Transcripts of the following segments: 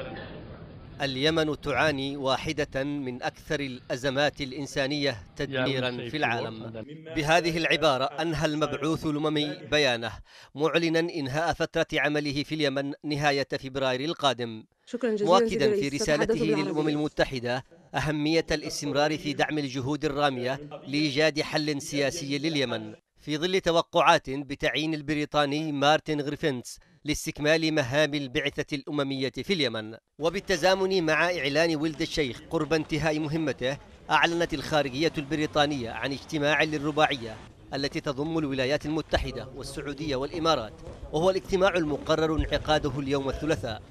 مثلا اليمن تعاني واحدة من أكثر الأزمات الإنسانية تدميرا في العالم بهذه العبارة أنهى المبعوث الأممي بيانه معلنا إنهاء فترة عمله في اليمن نهاية فبراير القادم شكرا جزيلا مؤكدا في رسالته للأمم المتحدة أهمية الاستمرار في دعم الجهود الرامية لإيجاد حل سياسي لليمن في ظل توقعات بتعيين البريطاني مارتن غريفينتس لاستكمال مهام البعثة الأممية في اليمن وبالتزامن مع إعلان ولد الشيخ قرب انتهاء مهمته أعلنت الخارجية البريطانية عن اجتماع للرباعية التي تضم الولايات المتحدة والسعودية والإمارات وهو الاجتماع المقرر انعقاده اليوم الثلاثاء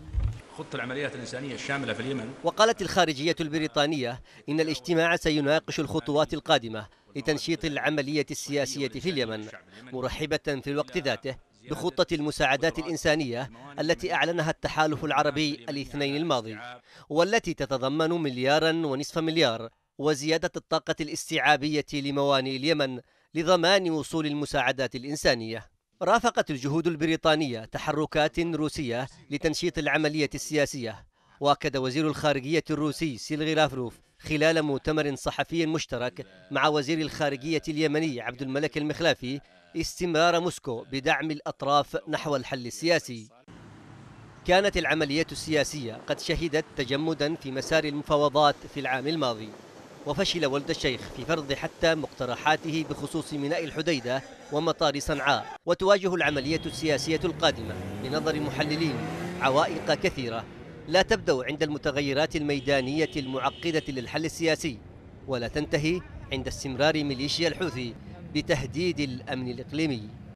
خطة العمليات الإنسانية الشاملة في اليمن وقالت الخارجية البريطانية إن الاجتماع سيناقش الخطوات القادمة لتنشيط العملية السياسية في اليمن مرحبة في الوقت ذاته بخطة المساعدات الإنسانية التي أعلنها التحالف العربي الاثنين الماضي والتي تتضمن مليارا ونصف مليار وزيادة الطاقة الاستيعابية لموانئ اليمن لضمان وصول المساعدات الإنسانية رافقت الجهود البريطانية تحركات روسية لتنشيط العملية السياسية وأكد وزير الخارجية الروسي سيلغي لافروف خلال مؤتمر صحفي مشترك مع وزير الخارجية اليمني عبد الملك المخلافي استمرار موسكو بدعم الأطراف نحو الحل السياسي كانت العمليات السياسية قد شهدت تجمدا في مسار المفاوضات في العام الماضي وفشل ولد الشيخ في فرض حتى مقترحاته بخصوص ميناء الحديدة ومطار صنعاء وتواجه العملية السياسية القادمة بنظر محللين عوائق كثيرة لا تبدأ عند المتغيرات الميدانية المعقدة للحل السياسي ولا تنتهي عند استمرار ميليشيا الحوثي بتهديد الأمن الإقليمي